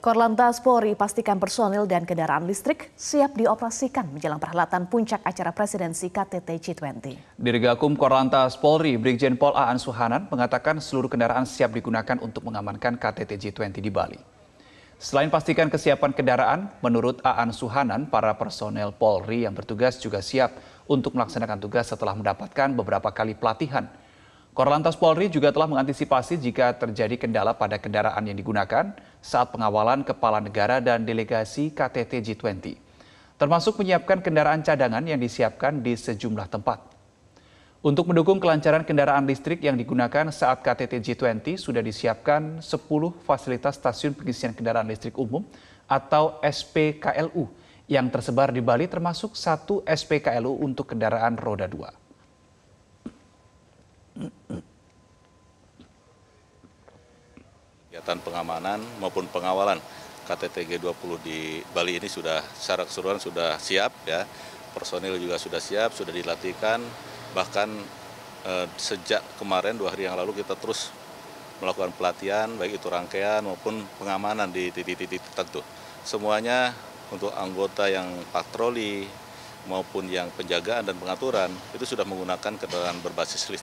Korlantas Polri pastikan personil dan kendaraan listrik siap dioperasikan menjelang perhelatan puncak acara presidensi KTT G20. Dirgakum Korlantas Polri, Brigjen Pol Aan Suhanan mengatakan seluruh kendaraan siap digunakan untuk mengamankan KTT G20 di Bali. Selain pastikan kesiapan kendaraan, menurut Aan Suhanan, para personel Polri yang bertugas juga siap untuk melaksanakan tugas setelah mendapatkan beberapa kali pelatihan Korlantas Polri juga telah mengantisipasi jika terjadi kendala pada kendaraan yang digunakan saat pengawalan kepala negara dan delegasi KTT G20, termasuk menyiapkan kendaraan cadangan yang disiapkan di sejumlah tempat. Untuk mendukung kelancaran kendaraan listrik yang digunakan saat KTT G20 sudah disiapkan 10 fasilitas stasiun pengisian kendaraan listrik umum atau SPKLU yang tersebar di Bali termasuk satu SPKLU untuk kendaraan roda 2. Kegiatan pengamanan maupun pengawalan KTT G20 di Bali ini sudah secara keseluruhan sudah siap ya. Personil juga sudah siap, sudah dilatihkan. Bahkan eh, sejak kemarin dua hari yang lalu kita terus melakukan pelatihan baik itu rangkaian maupun pengamanan di titik-titik tertentu. Semuanya untuk anggota yang patroli maupun yang penjagaan dan pengaturan itu sudah menggunakan kendaraan berbasis listrik.